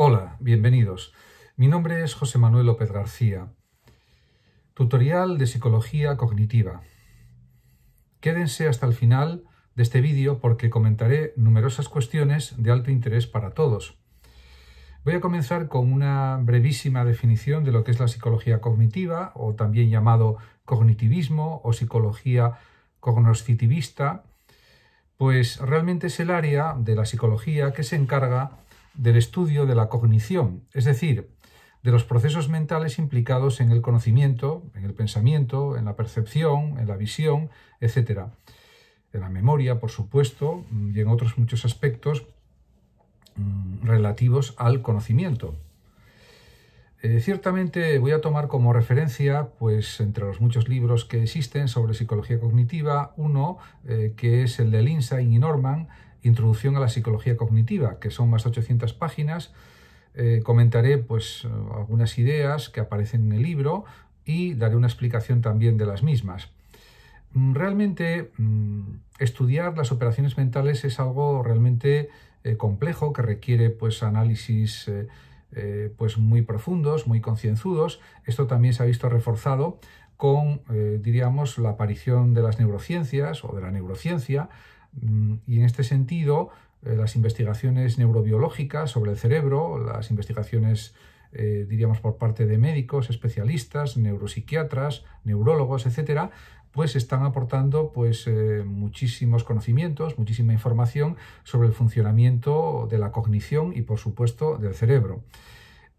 Hola, bienvenidos. Mi nombre es José Manuel López García. Tutorial de Psicología Cognitiva. Quédense hasta el final de este vídeo porque comentaré numerosas cuestiones de alto interés para todos. Voy a comenzar con una brevísima definición de lo que es la psicología cognitiva, o también llamado cognitivismo o psicología cognoscitivista, pues realmente es el área de la psicología que se encarga del estudio de la cognición, es decir, de los procesos mentales implicados en el conocimiento, en el pensamiento, en la percepción, en la visión, etc. En la memoria, por supuesto, y en otros muchos aspectos mm, relativos al conocimiento. Eh, ciertamente voy a tomar como referencia, pues entre los muchos libros que existen sobre psicología cognitiva, uno eh, que es el de Lindsay y Norman, Introducción a la Psicología Cognitiva, que son más de 800 páginas. Eh, comentaré pues, algunas ideas que aparecen en el libro y daré una explicación también de las mismas. Mm, realmente mm, estudiar las operaciones mentales es algo realmente eh, complejo que requiere pues, análisis eh, pues, muy profundos, muy concienzudos. Esto también se ha visto reforzado con, diríamos, la aparición de las neurociencias o de la neurociencia, Mm, y en este sentido, eh, las investigaciones neurobiológicas sobre el cerebro, las investigaciones, eh, diríamos, por parte de médicos, especialistas, neuropsiquiatras, neurólogos, etcétera, pues están aportando pues, eh, muchísimos conocimientos, muchísima información sobre el funcionamiento de la cognición y, por supuesto, del cerebro.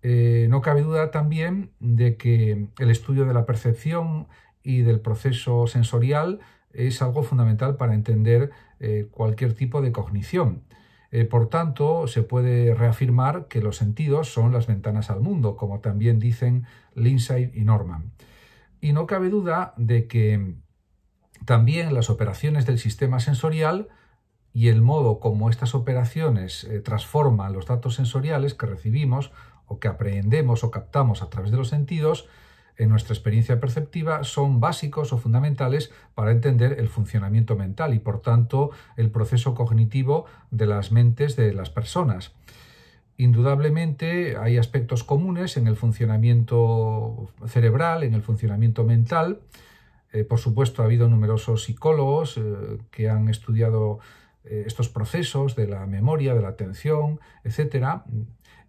no cabe duda también de que el estudio de la percepción y del proceso sensorial es algo fundamental para entender eh, cualquier tipo de cognición. Eh, por tanto, se puede reafirmar que los sentidos son las ventanas al mundo, como también dicen Lindsay y Norman. Y no cabe duda de que también las operaciones del sistema sensorial y el modo como estas operaciones eh, transforman los datos sensoriales que recibimos o que aprendemos o captamos a través de los sentidos en nuestra experiencia perceptiva son básicos o fundamentales para entender el funcionamiento mental y por tanto el proceso cognitivo de las mentes de las personas. Indudablemente hay aspectos comunes en el funcionamiento cerebral, en el funcionamiento mental. Eh, por supuesto, ha habido numerosos psicólogos eh, que han estudiado eh, estos procesos de la memoria, de la atención, etcétera,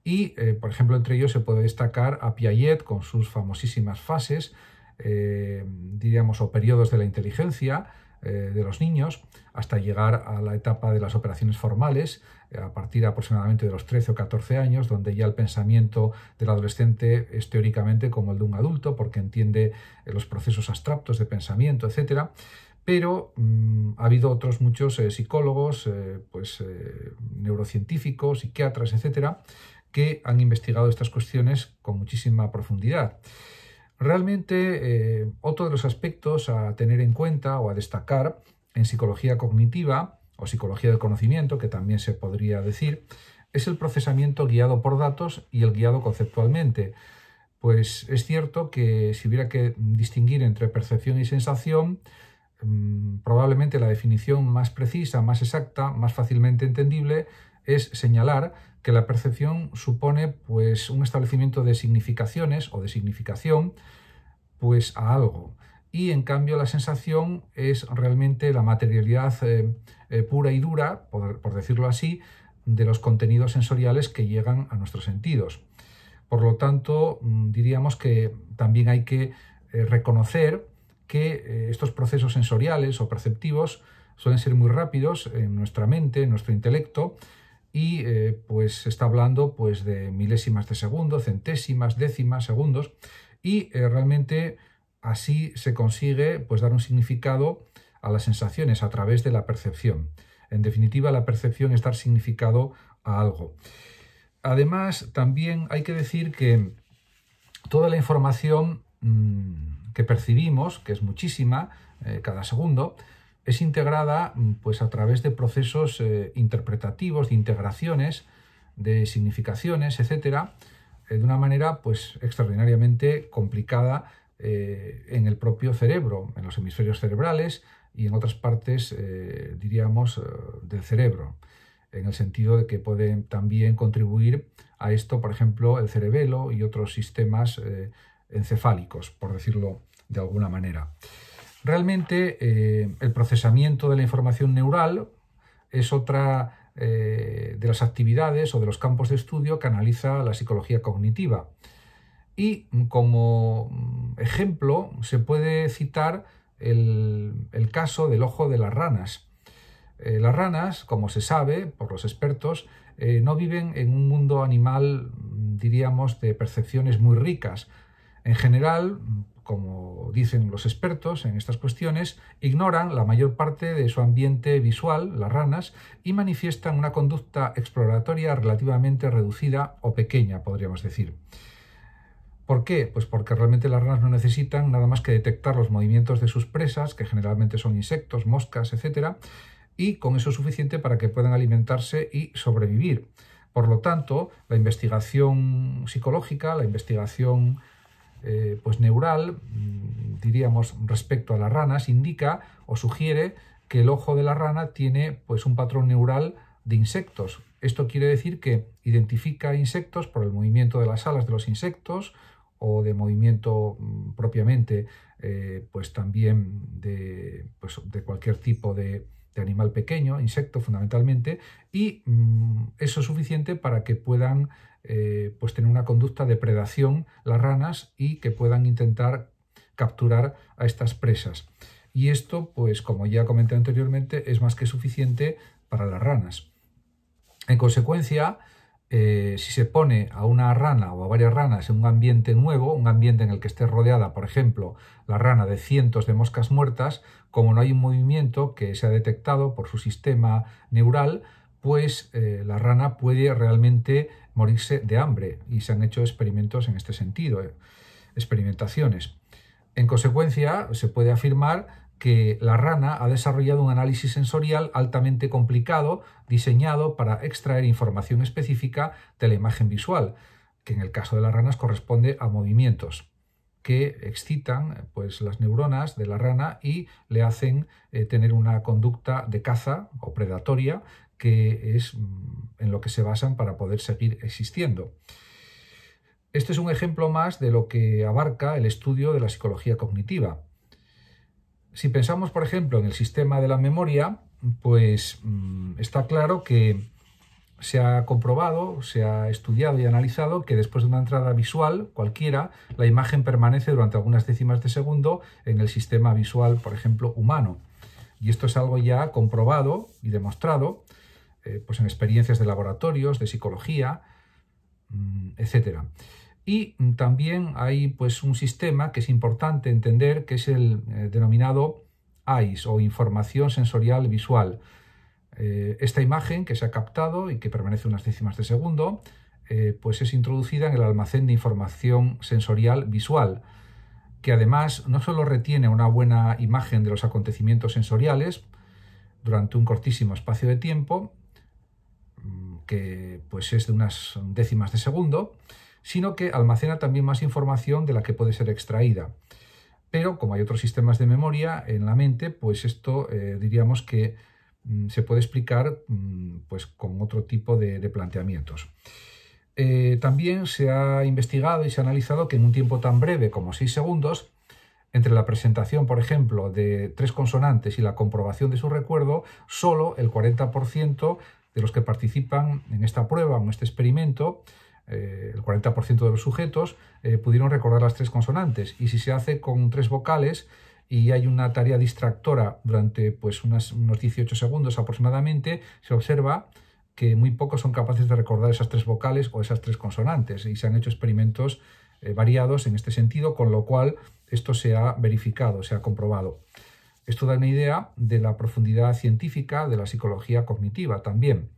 y, eh, por ejemplo, entre ellos se puede destacar a Piaget con sus famosísimas fases, eh, diríamos, o periodos de la inteligencia eh, de los niños, hasta llegar a la etapa de las operaciones formales, a partir aproximadamente de los 13 o 14 años, donde ya el pensamiento del adolescente es teóricamente como el de un adulto, porque entiende los procesos abstractos de pensamiento, etc. pero mm, ha habido otros muchos psicólogos, pues, neurocientíficos, psiquiatras, etcétera, que han investigado estas cuestiones con muchísima profundidad. Realmente, eh, otro de los aspectos a tener en cuenta o a destacar en psicología cognitiva o psicología del conocimiento, que también se podría decir, es el procesamiento guiado por datos y el guiado conceptualmente. Pues es cierto que si hubiera que distinguir entre percepción y sensación, mm, probablemente la definición más precisa, más exacta, más fácilmente entendible es señalar que la percepción supone pues un establecimiento de significaciones o de significación pues a algo y en cambio la sensación es realmente la materialidad eh, eh, pura y dura, por, decirlo así, de los contenidos sensoriales que llegan a nuestros sentidos. Por lo tanto, mm, diríamos que también hay que eh, reconocer que estos procesos sensoriales o perceptivos suelen ser muy rápidos en nuestra mente, en nuestro intelecto, y eh, pues está hablando pues de milésimas de segundo, centésimas, décimas, segundos y eh, realmente así se consigue pues dar un significado a las sensaciones a través de la percepción. En definitiva, la percepción es dar significado a algo. Además, también hay que decir que toda la información mm, que percibimos, que es muchísima eh, cada segundo, es integrada mm, pues, a través de procesos eh, interpretativos, de integraciones, de significaciones, etcétera, eh, de una manera pues, extraordinariamente complicada eh, en el propio cerebro, en los hemisferios cerebrales y en otras partes, diríamos, del cerebro, en el sentido de que pueden también contribuir a esto, por ejemplo, el cerebelo y otros sistemas encefálicos, por decirlo de alguna manera. Realmente eh, el procesamiento de la información neural es otra eh, de las actividades o de los campos de estudio que analiza la psicología cognitiva. Y como mm, ejemplo se puede citar el, caso del ojo de las ranas. Eh, las ranas, como se sabe por los expertos, no viven en un mundo animal, mm, diríamos, de percepciones muy ricas. En general, mm, como dicen los expertos en estas cuestiones, ignoran la mayor parte de su ambiente visual, las ranas, y manifiestan una conducta exploratoria relativamente reducida o pequeña, podríamos decir. ¿Por qué? Pues porque realmente las ranas no necesitan nada más que detectar los movimientos de sus presas, que generalmente son insectos, moscas, etc., y con eso es suficiente para que puedan alimentarse y sobrevivir. Por lo tanto, la investigación psicológica, la investigación eh, pues neural, mm, diríamos, respecto a las ranas, indica o sugiere que el ojo de la rana tiene pues, un patrón neural de insectos. Esto quiere decir que identifica insectos por el movimiento de las alas de los insectos o de movimiento mm, propiamente, eh, pues también de, pues, cualquier tipo de, animal pequeño, insecto fundamentalmente, y mm, eso es suficiente para que puedan eh, pues tener una conducta de predación las ranas y que puedan intentar capturar a estas presas. Y esto, pues como ya comenté anteriormente, es más que suficiente para las ranas. En consecuencia, eh, si se pone a una rana o a varias ranas en un ambiente nuevo, un ambiente en el que esté rodeada, por ejemplo, la rana de cientos de moscas muertas, como no hay un movimiento que se ha detectado por su sistema neural, pues eh, la rana puede realmente morirse de hambre y se han hecho experimentos en este sentido, eh, experimentaciones. En consecuencia, se puede afirmar que la rana ha desarrollado un análisis sensorial altamente complicado diseñado para extraer información específica de la imagen visual, que en el caso de las ranas corresponde a movimientos que excitan pues, las neuronas de la rana y le hacen eh, tener una conducta de caza o predatoria que es mm, en lo que se basan para poder seguir existiendo. Este es un ejemplo más de lo que abarca el estudio de la psicología cognitiva. Si pensamos, por ejemplo, en el sistema de la memoria, pues mm, está claro que se ha comprobado, se ha estudiado y analizado que después de una entrada visual cualquiera, la imagen permanece durante algunas décimas de segundo en el sistema visual, por ejemplo, humano. Y esto es algo ya comprobado y demostrado eh, pues en experiencias de laboratorios, de psicología, mm, etc. Y también hay pues, un sistema que es importante entender, que es el eh, denominado ICE o Información Sensorial Visual. Eh, esta imagen que se ha captado y que permanece unas décimas de segundo, pues es introducida en el almacén de información sensorial visual, que además no solo retiene una buena imagen de los acontecimientos sensoriales, durante un cortísimo espacio de tiempo, que pues es de unas décimas de segundo, sino que almacena también más información de la que puede ser extraída. Pero como hay otros sistemas de memoria en la mente, pues esto eh, diríamos que mm, se puede explicar mm, pues con otro tipo de, planteamientos. Eh, también se ha investigado y se ha analizado que en un tiempo tan breve como 6 segundos, entre la presentación, por ejemplo, de tres consonantes y la comprobación de su recuerdo, solo el 40% de los que participan en esta prueba o en este experimento, eh, el 40% de los sujetos eh, pudieron recordar las tres consonantes. Y si se hace con tres vocales y hay una tarea distractora durante pues, unas, unos 18 segundos aproximadamente, se observa que muy pocos son capaces de recordar esas tres vocales o esas tres consonantes. Y se han hecho experimentos eh, variados en este sentido, con lo cual esto se ha verificado, se ha comprobado. Esto da una idea de la profundidad científica de la psicología cognitiva también.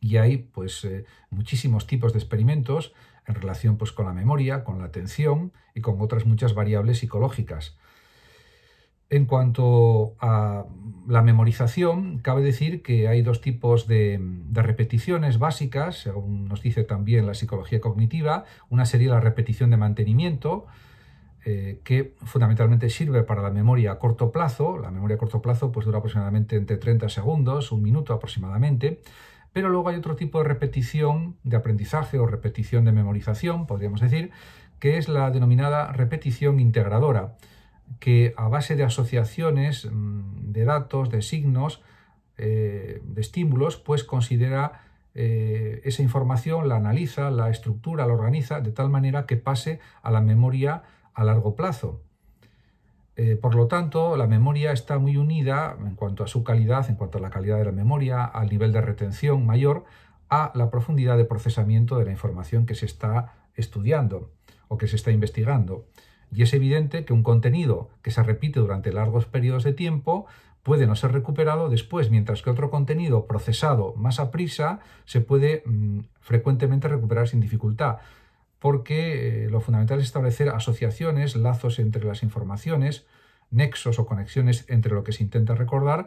Y hay pues eh, muchísimos tipos de experimentos en relación pues, con la memoria, con la atención y con otras muchas variables psicológicas. En cuanto a la memorización, cabe decir que hay dos tipos de, de, repeticiones básicas, según nos dice también la psicología cognitiva. Una sería la repetición de mantenimiento, eh, que fundamentalmente sirve para la memoria a corto plazo. La memoria a corto plazo pues, dura aproximadamente entre 30 segundos, un minuto aproximadamente. Pero luego hay otro tipo de repetición de aprendizaje o repetición de memorización, podríamos decir, que es la denominada repetición integradora, que a base de asociaciones mm, de datos, de signos, eh, de estímulos, pues considera eh, esa información, la analiza, la estructura, la organiza de tal manera que pase a la memoria a largo plazo. Eh, por lo tanto, la memoria está muy unida en cuanto a su calidad, en cuanto a la calidad de la memoria, al nivel de retención mayor, a la profundidad de procesamiento de la información que se está estudiando o que se está investigando. Y es evidente que un contenido que se repite durante largos periodos de tiempo puede no ser recuperado después, mientras que otro contenido procesado más a prisa se puede mm, frecuentemente recuperar sin dificultad porque eh, lo fundamental es establecer asociaciones, lazos entre las informaciones, nexos o conexiones entre lo que se intenta recordar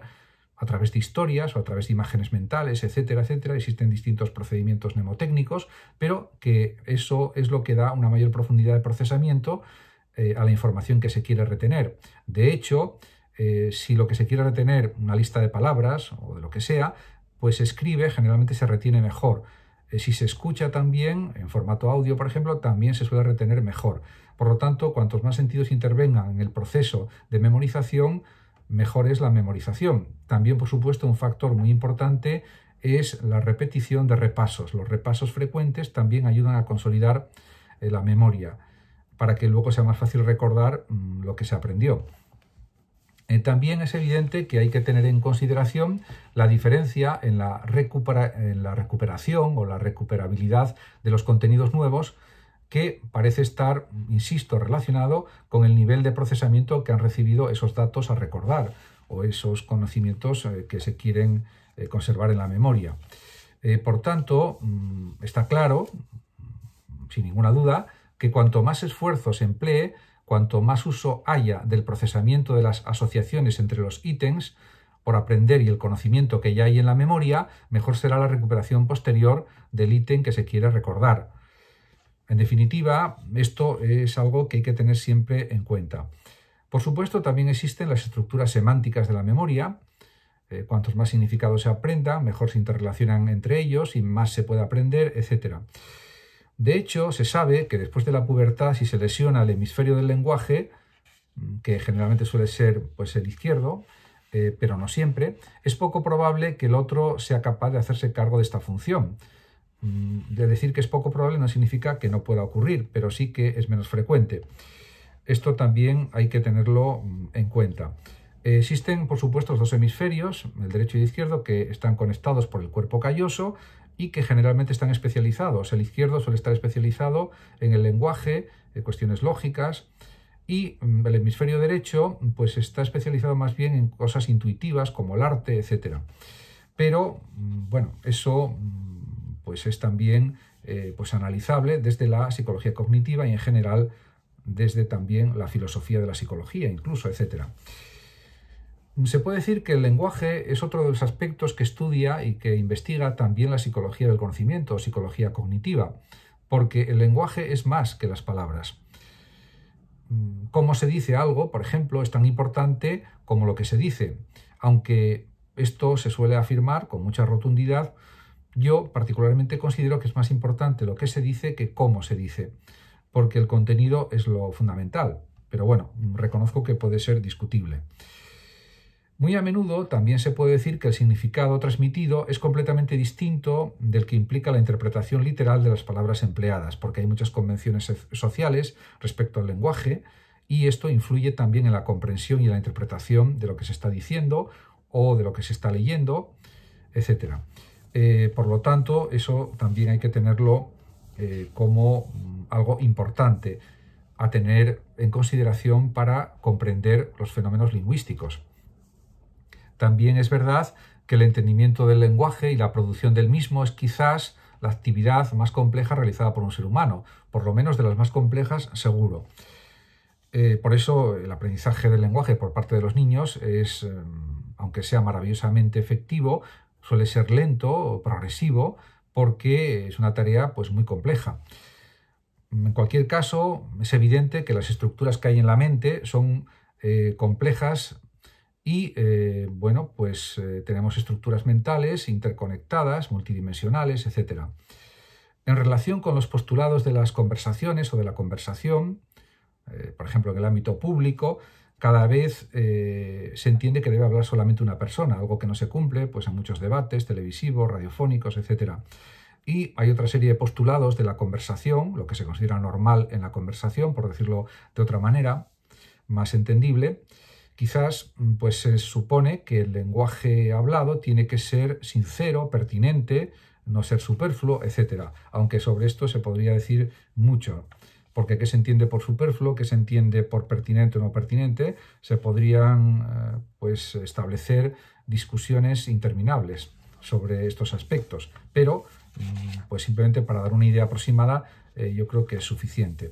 a través de historias o a través de imágenes mentales, etcétera, etcétera. Existen distintos procedimientos mnemotécnicos, pero que eso es lo que da una mayor profundidad de procesamiento eh, a la información que se quiere retener. De hecho, eh, si lo que se quiere retener, una lista de palabras o de lo que sea, pues se escribe, generalmente se retiene mejor. Eh, si se escucha también, en formato audio, por ejemplo, también se suele retener mejor. Por lo tanto, cuantos más sentidos intervengan en el proceso de memorización, mejor es la memorización. También, por supuesto, un factor muy importante es la repetición de repasos. Los repasos frecuentes también ayudan a consolidar eh, la memoria para que luego sea más fácil recordar mm, lo que se aprendió. Eh, también es evidente que hay que tener en consideración la diferencia en en la recuperación o la recuperabilidad de los contenidos nuevos que parece estar, insisto, relacionado con el nivel de procesamiento que han recibido esos datos a recordar o esos conocimientos eh, que se quieren eh, conservar en la memoria. Por tanto, mm, está claro, sin ninguna duda, que cuanto más esfuerzo se emplee, cuanto más uso haya del procesamiento de las asociaciones entre los ítems, por aprender y el conocimiento que ya hay en la memoria, mejor será la recuperación posterior del ítem que se quiere recordar. En definitiva, esto es algo que hay que tener siempre en cuenta. Por supuesto, también existen las estructuras semánticas de la memoria. Eh, cuantos más significados se aprenda, mejor se interrelacionan entre ellos y más se puede aprender, etc. De hecho, se sabe que después de la pubertad, si se lesiona el hemisferio del lenguaje, mm, que generalmente suele ser pues, el izquierdo, eh, pero no siempre, es poco probable que el otro sea capaz de hacerse cargo de esta función. Mm, de decir que es poco probable no significa que no pueda ocurrir, pero sí que es menos frecuente. Esto también hay que tenerlo mm, en cuenta. Eh, existen, por supuesto, los dos hemisferios, el derecho y el izquierdo, que están conectados por el cuerpo calloso y que generalmente están especializados. El izquierdo suele estar especializado en el lenguaje, en cuestiones lógicas, y mm, el hemisferio derecho pues está especializado más bien en cosas intuitivas como el arte, etc. Pero mm, bueno, eso mm, pues es también eh, pues analizable desde la psicología cognitiva y en general desde también la filosofía de la psicología incluso, etcétera. Se puede decir que el lenguaje es otro de los aspectos que estudia y que investiga también la psicología del conocimiento, psicología cognitiva, porque el lenguaje es más que las palabras. Mm, cómo se dice algo, por ejemplo, es tan importante como lo que se dice, aunque esto se suele afirmar con mucha rotundidad, yo particularmente considero que es más importante lo que se dice que cómo se dice, porque el contenido es lo fundamental, pero bueno, reconozco que puede ser discutible. Muy a menudo también se puede decir que el significado transmitido es completamente distinto del que implica la interpretación literal de las palabras empleadas, porque hay muchas convenciones sociales respecto al lenguaje y esto influye también en la comprensión y la interpretación de lo que se está diciendo o de lo que se está leyendo, etc. Eh, por lo tanto, eso también hay que tenerlo eh, como mm, algo importante a tener en consideración para comprender los fenómenos lingüísticos. También es verdad que el entendimiento del lenguaje y la producción del mismo es quizás la actividad más compleja realizada por un ser humano, por lo menos de las más complejas seguro. Eh, por eso el aprendizaje del lenguaje por parte de los niños es, eh, aunque sea maravillosamente efectivo, suele ser lento o progresivo porque es una tarea pues, muy compleja. En cualquier caso, es evidente que las estructuras que hay en la mente son eh, complejas y eh, bueno, pues eh, tenemos estructuras mentales interconectadas, multidimensionales, etc. En relación con los postulados de las conversaciones o de la conversación, eh, por ejemplo, en el ámbito público, cada vez se entiende que debe hablar solamente una persona, algo que no se cumple pues, en muchos debates televisivos, radiofónicos, etc. Y hay otra serie de postulados de la conversación, lo que se considera normal en la conversación, por decirlo de otra manera, más entendible, quizás mm, pues se supone que el lenguaje hablado tiene que ser sincero, pertinente, no ser superfluo, etc. Aunque sobre esto se podría decir mucho, porque qué se entiende por superfluo, qué se entiende por pertinente o no pertinente, se podrían eh, pues establecer discusiones interminables sobre estos aspectos, pero mm, pues simplemente para dar una idea aproximada eh, yo creo que es suficiente.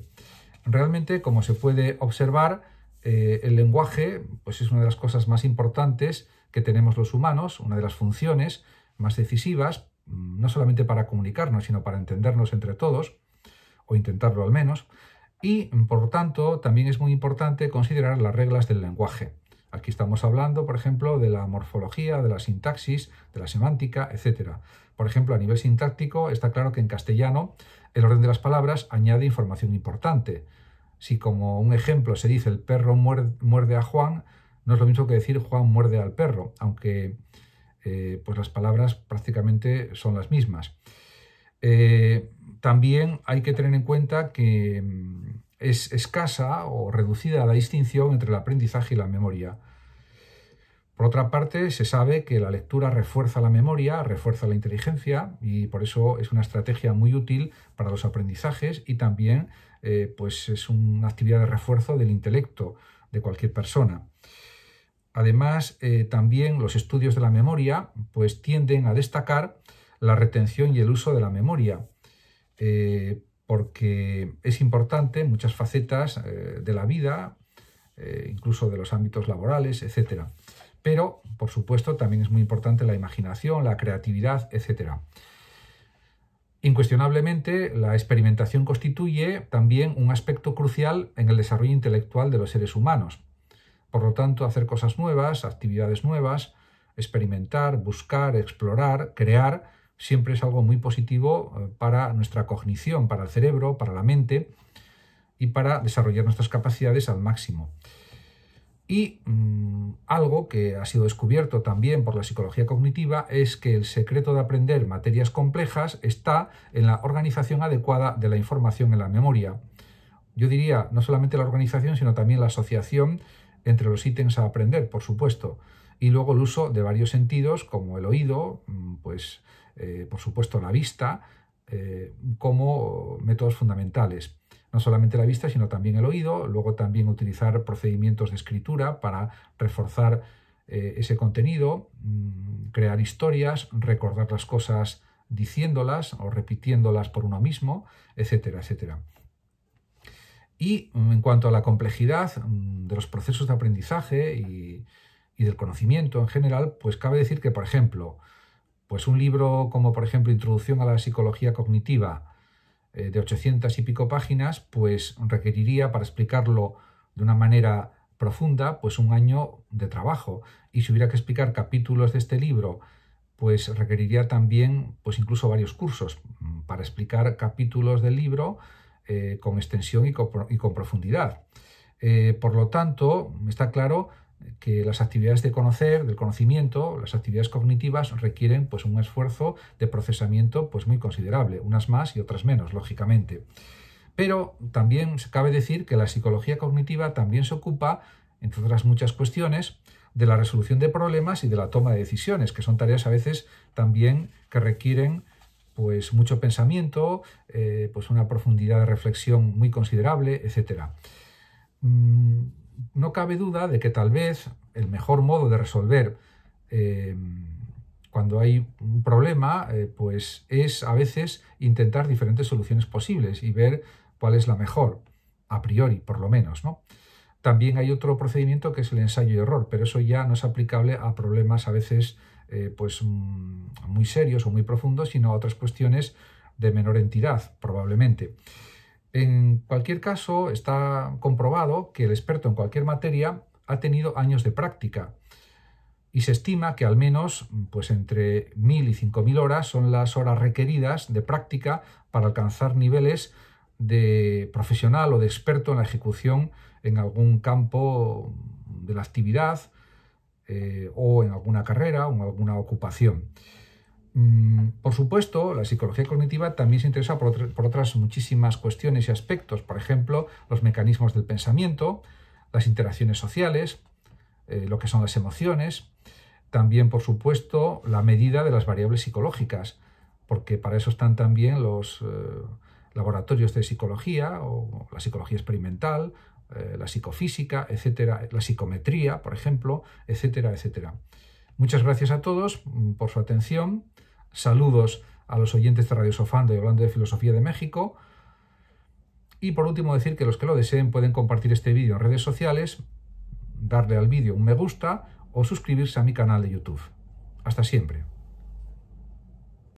Realmente, como se puede observar, eh, el lenguaje pues es una de las cosas más importantes que tenemos los humanos, una de las funciones más decisivas, mm, no solamente para comunicarnos, sino para entendernos entre todos, o intentarlo al menos, y por tanto también es muy importante considerar las reglas del lenguaje. Aquí estamos hablando, por ejemplo, de la morfología, de la sintaxis, de la semántica, etc. Por ejemplo, a nivel sintáctico está claro que en castellano el orden de las palabras añade información importante si como un ejemplo se dice el perro muerde a Juan, no es lo mismo que decir Juan muerde al perro, aunque eh, pues las palabras prácticamente son las mismas. Eh, también hay que tener en cuenta que mm, es escasa o reducida la distinción entre el aprendizaje y la memoria. Por otra parte, se sabe que la lectura refuerza la memoria, refuerza la inteligencia y por eso es una estrategia muy útil para los aprendizajes y también eh, pues es una actividad de refuerzo del intelecto de cualquier persona. Además, eh, también los estudios de la memoria pues, tienden a destacar la retención y el uso de la memoria, eh, porque es importante en muchas facetas de la vida, incluso de los ámbitos laborales, etc. Pero, por supuesto, también es muy importante la imaginación, la creatividad, etc. Incuestionablemente, la experimentación constituye también un aspecto crucial en el desarrollo intelectual de los seres humanos. Por lo tanto, hacer cosas nuevas, actividades nuevas, experimentar, buscar, explorar, crear, siempre es algo muy positivo eh, para nuestra cognición, para el cerebro, para la mente y para desarrollar nuestras capacidades al máximo. Y mm, algo que ha sido descubierto también por la psicología cognitiva es que el secreto de aprender materias complejas está en la organización adecuada de la información en la memoria. Yo diría no solamente la organización, sino también la asociación entre los ítems a aprender, por supuesto. Y luego el uso de varios sentidos, como el oído, mm, pues eh, por supuesto la vista, eh, como métodos fundamentales no solamente la vista, sino también el oído, luego también utilizar procedimientos de escritura para reforzar eh, ese contenido, mm, crear historias, recordar las cosas diciéndolas o repitiéndolas por uno mismo, etcétera, etcétera. Y mm, en cuanto a la complejidad mm, de los procesos de aprendizaje y, y, del conocimiento en general, pues cabe decir que, por ejemplo, pues un libro como, por ejemplo, Introducción a la Psicología Cognitiva, eh, de 800 y pico páginas, pues requeriría para explicarlo de una manera profunda, pues un año de trabajo. Y si hubiera que explicar capítulos de este libro, pues requeriría también, pues incluso varios cursos mm, para explicar capítulos del libro eh, con extensión y con, profundidad. Eh, por lo tanto, está claro que las actividades de conocer, del conocimiento, las actividades cognitivas requieren pues, un esfuerzo de procesamiento pues, muy considerable, unas más y otras menos, lógicamente. Pero también cabe decir que la psicología cognitiva también se ocupa, entre otras muchas cuestiones, de la resolución de problemas y de la toma de decisiones, que son tareas a veces también que requieren pues mucho pensamiento, eh, pues una profundidad de reflexión muy considerable, etc no cabe duda de que tal vez el mejor modo de resolver eh, cuando hay un problema, eh, pues es a veces intentar diferentes soluciones posibles y ver cuál es la mejor, a priori, por lo menos, También hay otro procedimiento que es el ensayo y error, pero eso ya no es aplicable a problemas a veces eh, pues, mm, muy serios o muy profundos, sino a otras cuestiones de menor entidad, probablemente. En cualquier caso, está comprobado que el experto en cualquier materia ha tenido años de práctica y se estima que al menos pues entre 1.000 y 5.000 horas son las horas requeridas de práctica para alcanzar niveles de profesional o de experto en la ejecución en algún campo de la actividad eh, o en alguna carrera o en alguna ocupación. Mm, por supuesto, la psicología cognitiva también se interesa por, otras muchísimas cuestiones y aspectos, por ejemplo, los mecanismos del pensamiento, las interacciones sociales, eh, lo que son las emociones, también, por supuesto, la medida de las variables psicológicas, porque para eso están también los eh, laboratorios de psicología o la psicología experimental, eh, la psicofísica, etcétera, la psicometría, por ejemplo, etcétera, etcétera. Muchas gracias a todos mm, por su atención Saludos a los oyentes de Radio Sofando y hablando de filosofía de México. Y por último decir que los que lo deseen pueden compartir este vídeo en redes sociales, darle al vídeo un me gusta o suscribirse a mi canal de YouTube. Hasta siempre.